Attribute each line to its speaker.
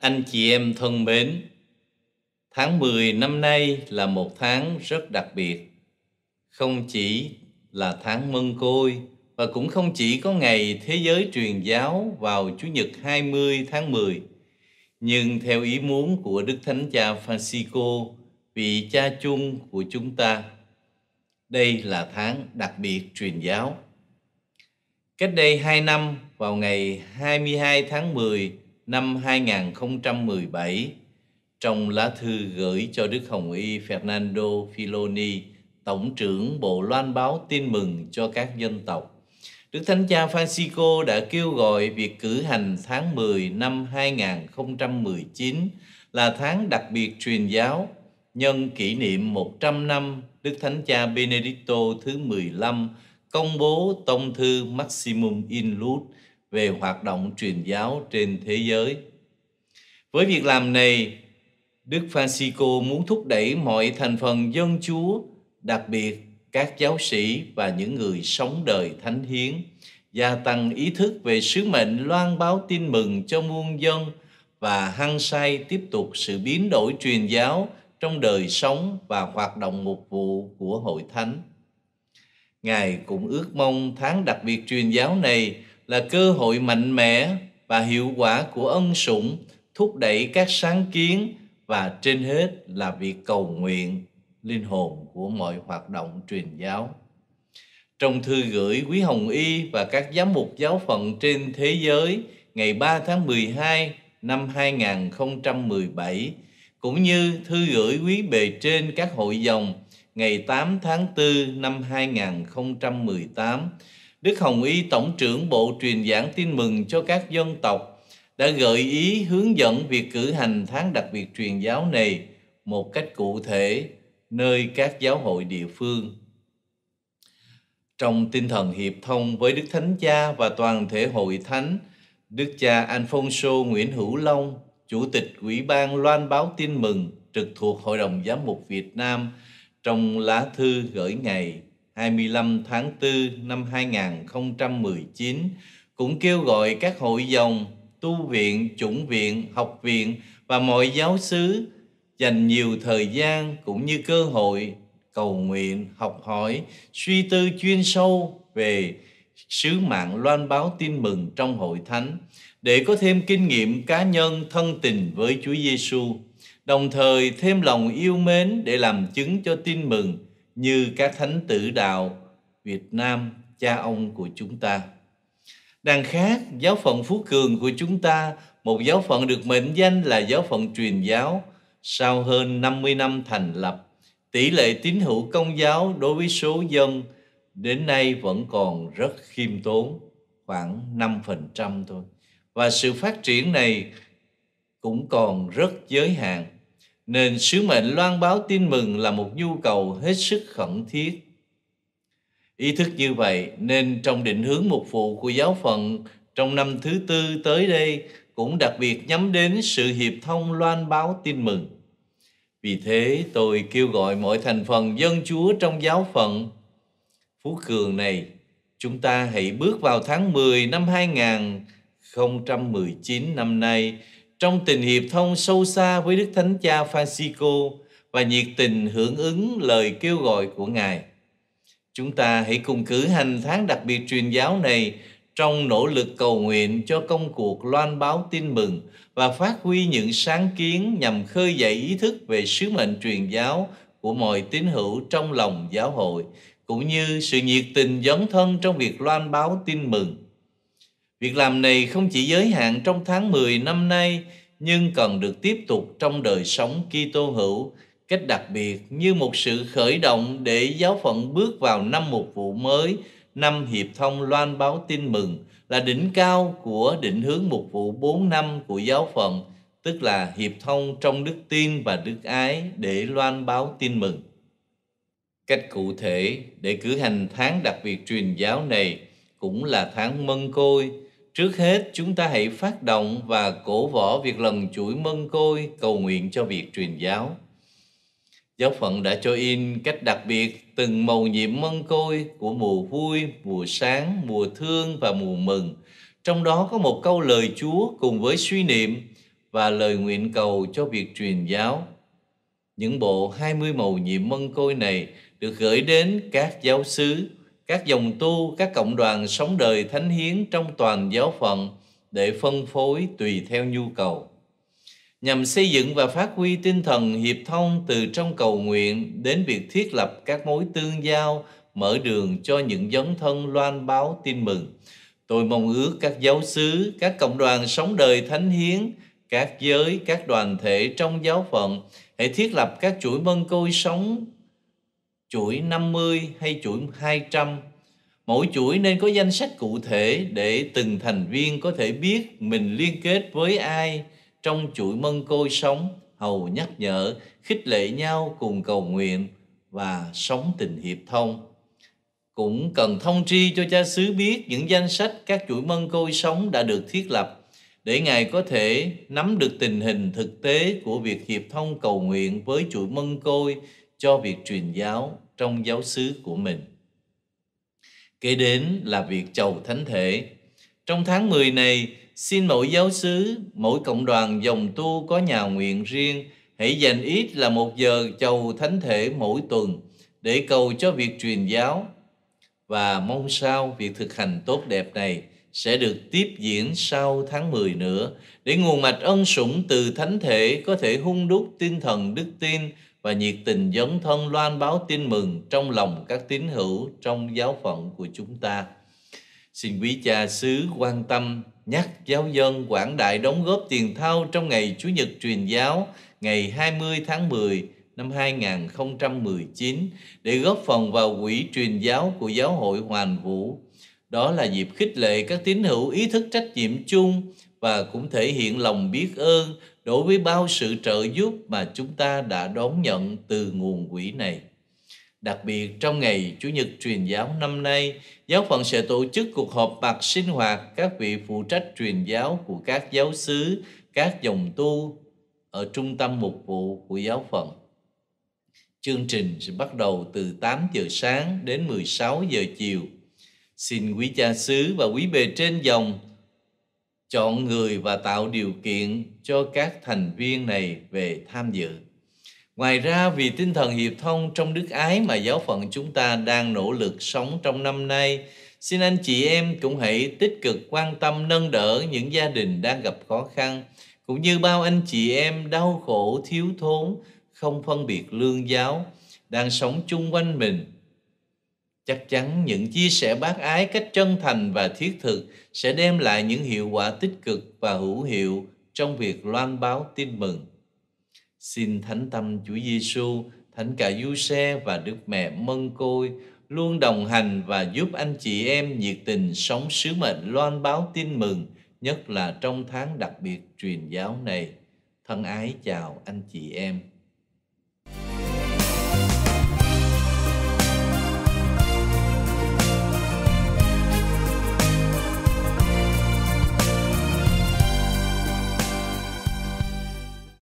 Speaker 1: Anh chị em thân mến, tháng 10 năm nay là một tháng rất đặc biệt. Không chỉ là tháng mân côi và cũng không chỉ có ngày Thế giới truyền giáo vào Chủ nhật 20 tháng 10, nhưng theo ý muốn của Đức Thánh Cha Francisco, vị cha chung của chúng ta, đây là tháng đặc biệt truyền giáo. Cách đây 2 năm, vào ngày 22 tháng 10 năm 2017 trong lá thư gửi cho Đức Hồng Y Fernando Filoni, Tổng trưởng Bộ Loan báo tin mừng cho các dân tộc. Đức Thánh Cha Francisco đã kêu gọi việc cử hành tháng 10 năm 2019 là tháng đặc biệt truyền giáo nhân kỷ niệm 100 năm Đức Thánh Cha Benedicto thứ 15 công bố tông thư Maximum in Lud về hoạt động truyền giáo trên thế giới. Với việc làm này, Đức Francisco muốn thúc đẩy mọi thành phần dân Chúa, đặc biệt các giáo sĩ và những người sống đời thánh hiến, gia tăng ý thức về sứ mệnh loan báo tin mừng cho muôn dân và hăng say tiếp tục sự biến đổi truyền giáo trong đời sống và hoạt động mục vụ của hội thánh. Ngài cũng ước mong tháng đặc biệt truyền giáo này là cơ hội mạnh mẽ và hiệu quả của ân sủng thúc đẩy các sáng kiến và trên hết là việc cầu nguyện linh hồn của mọi hoạt động truyền giáo. Trong thư gửi Quý Hồng Y và các giám mục giáo phận trên thế giới ngày 3 tháng 12 năm 2017 cũng như thư gửi quý bề trên các hội dòng ngày 8 tháng 4 năm 2018 Đức Hồng Y Tổng trưởng Bộ Truyền giảng tin mừng cho các dân tộc đã gợi ý hướng dẫn việc cử hành tháng đặc biệt truyền giáo này một cách cụ thể nơi các giáo hội địa phương. Trong tinh thần hiệp thông với Đức Thánh Cha và toàn thể hội thánh, Đức cha Alfonso Nguyễn Hữu Long, Chủ tịch Ủy ban loan báo tin mừng trực thuộc Hội đồng Giám mục Việt Nam trong lá thư gửi ngày 25 tháng 4 năm 2019 cũng kêu gọi các hội dòng, tu viện, chủng viện, học viện và mọi giáo xứ dành nhiều thời gian cũng như cơ hội cầu nguyện, học hỏi, suy tư chuyên sâu về sứ mạng loan báo tin mừng trong hội thánh để có thêm kinh nghiệm cá nhân thân tình với Chúa Giêsu, đồng thời thêm lòng yêu mến để làm chứng cho tin mừng như các thánh tử đạo Việt Nam cha ông của chúng ta. Đằng khác, giáo phận Phú Cường của chúng ta, một giáo phận được mệnh danh là giáo phận truyền giáo, sau hơn 50 năm thành lập, tỷ lệ tín hữu công giáo đối với số dân đến nay vẫn còn rất khiêm tốn, khoảng 5% thôi. Và sự phát triển này cũng còn rất giới hạn nên sứ mệnh loan báo tin mừng là một nhu cầu hết sức khẩn thiết. Ý thức như vậy nên trong định hướng mục vụ của giáo phận trong năm thứ tư tới đây cũng đặc biệt nhắm đến sự hiệp thông loan báo tin mừng. Vì thế tôi kêu gọi mọi thành phần dân chúa trong giáo phận Phú Cường này, chúng ta hãy bước vào tháng 10 năm 2019 năm nay trong tình hiệp thông sâu xa với Đức Thánh Cha Francisco và nhiệt tình hưởng ứng lời kêu gọi của Ngài. Chúng ta hãy cùng cử hành tháng đặc biệt truyền giáo này trong nỗ lực cầu nguyện cho công cuộc loan báo tin mừng và phát huy những sáng kiến nhằm khơi dậy ý thức về sứ mệnh truyền giáo của mọi tín hữu trong lòng giáo hội cũng như sự nhiệt tình dấn thân trong việc loan báo tin mừng Việc làm này không chỉ giới hạn trong tháng 10 năm nay, nhưng cần được tiếp tục trong đời sống Kitô hữu, cách đặc biệt như một sự khởi động để giáo phận bước vào năm một vụ mới, năm hiệp thông loan báo tin mừng là đỉnh cao của định hướng mục vụ 4 năm của giáo phận, tức là hiệp thông trong đức tin và đức ái để loan báo tin mừng. Cách cụ thể để cử hành tháng đặc biệt truyền giáo này cũng là tháng mân côi, Trước hết, chúng ta hãy phát động và cổ võ việc lần chuỗi mân côi cầu nguyện cho việc truyền giáo. Giáo phận đã cho in cách đặc biệt từng màu nhiệm mân côi của mùa vui, mùa sáng, mùa thương và mùa mừng. Trong đó có một câu lời Chúa cùng với suy niệm và lời nguyện cầu cho việc truyền giáo. Những bộ 20 màu nhiệm mân côi này được gửi đến các giáo sứ các dòng tu, các cộng đoàn sống đời thánh hiến trong toàn giáo phận để phân phối tùy theo nhu cầu. Nhằm xây dựng và phát huy tinh thần hiệp thông từ trong cầu nguyện đến việc thiết lập các mối tương giao, mở đường cho những dấn thân loan báo tin mừng. Tôi mong ước các giáo xứ, các cộng đoàn sống đời thánh hiến, các giới, các đoàn thể trong giáo phận hãy thiết lập các chuỗi mân côi sống chuỗi 50 hay chuỗi 200. Mỗi chuỗi nên có danh sách cụ thể để từng thành viên có thể biết mình liên kết với ai trong chuỗi mân côi sống, hầu nhắc nhở, khích lệ nhau cùng cầu nguyện và sống tình hiệp thông. Cũng cần thông tri cho cha xứ biết những danh sách các chuỗi mân côi sống đã được thiết lập để Ngài có thể nắm được tình hình thực tế của việc hiệp thông cầu nguyện với chuỗi mân côi cho việc truyền giáo trong giáo xứ của mình. Kế đến là việc chầu thánh thể. Trong tháng 10 này, xin mỗi giáo xứ, mỗi cộng đoàn dòng tu có nhà nguyện riêng, hãy dành ít là một giờ chầu thánh thể mỗi tuần để cầu cho việc truyền giáo và mong sao việc thực hành tốt đẹp này sẽ được tiếp diễn sau tháng 10 nữa để nguồn mạch ân sủng từ thánh thể có thể hung đúc tinh thần đức tin và nhiệt tình dấn thân loan báo tin mừng trong lòng các tín hữu trong giáo phận của chúng ta. Xin quý cha xứ quan tâm nhắc giáo dân quảng đại đóng góp tiền thao trong ngày Chủ nhật truyền giáo ngày 20 tháng 10 năm 2019 để góp phần vào quỹ truyền giáo của giáo hội Hoàn Vũ. Đó là dịp khích lệ các tín hữu ý thức trách nhiệm chung và cũng thể hiện lòng biết ơn đối với bao sự trợ giúp mà chúng ta đã đón nhận từ nguồn quỹ này. Đặc biệt trong ngày Chủ nhật truyền giáo năm nay, giáo phận sẽ tổ chức cuộc họp mặt sinh hoạt các vị phụ trách truyền giáo của các giáo xứ, các dòng tu ở trung tâm mục vụ của giáo phận. Chương trình sẽ bắt đầu từ 8 giờ sáng đến 16 giờ chiều. Xin quý cha xứ và quý bề trên dòng chọn người và tạo điều kiện cho các thành viên này về tham dự. Ngoài ra, vì tinh thần hiệp thông trong đức ái mà giáo phận chúng ta đang nỗ lực sống trong năm nay, xin anh chị em cũng hãy tích cực quan tâm nâng đỡ những gia đình đang gặp khó khăn, cũng như bao anh chị em đau khổ thiếu thốn, không phân biệt lương giáo, đang sống chung quanh mình chắc chắn những chia sẻ bác ái cách chân thành và thiết thực sẽ đem lại những hiệu quả tích cực và hữu hiệu trong việc loan báo tin mừng. Xin Thánh Tâm Chúa Giêsu, Thánh Cả Du Xe và Đức Mẹ Mân Côi luôn đồng hành và giúp anh chị em nhiệt tình sống sứ mệnh loan báo tin mừng, nhất là trong tháng đặc biệt truyền giáo này. Thân ái chào anh chị em.